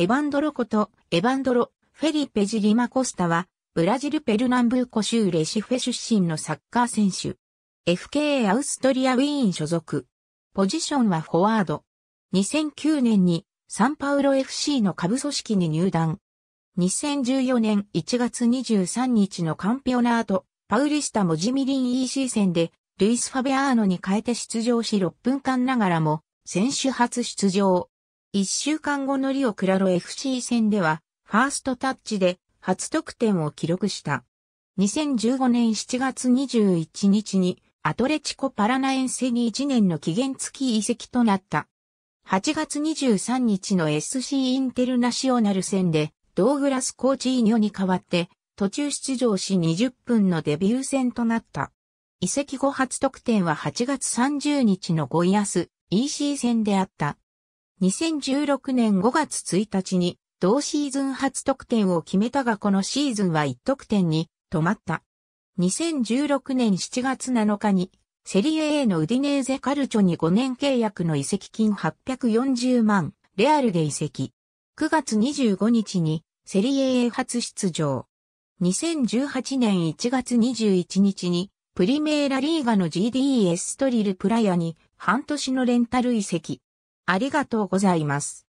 エヴァンドロこと、エヴァンドロ、フェリペジリマコスタは、ブラジルペルナンブーコ州レシフェ出身のサッカー選手。FK アウストリアウィーン所属。ポジションはフォワード。2009年にサンパウロ FC の下部組織に入団。2014年1月23日のカンピオナート、パウリスタモジミリン EC 戦で、ルイス・ファベアーノに変えて出場し6分間ながらも、選手初出場。一週間後のリオクラロ FC 戦では、ファーストタッチで初得点を記録した。2015年7月21日に、アトレチコパラナエンセに1年の期限付き移籍となった。8月23日の SC インテルナショナル戦で、ドーグラス・コーチーニョに代わって、途中出場し20分のデビュー戦となった。移籍後初得点は8月30日のゴイアス EC 戦であった。2016年5月1日に同シーズン初得点を決めたがこのシーズンは1得点に止まった。2016年7月7日にセリエ A のウディネーゼカルチョに5年契約の移籍金840万、レアルで移籍。9月25日にセリエ A 初出場。2018年1月21日にプリメーラリーガの GDS トリルプラヤに半年のレンタル移籍。ありがとうございます。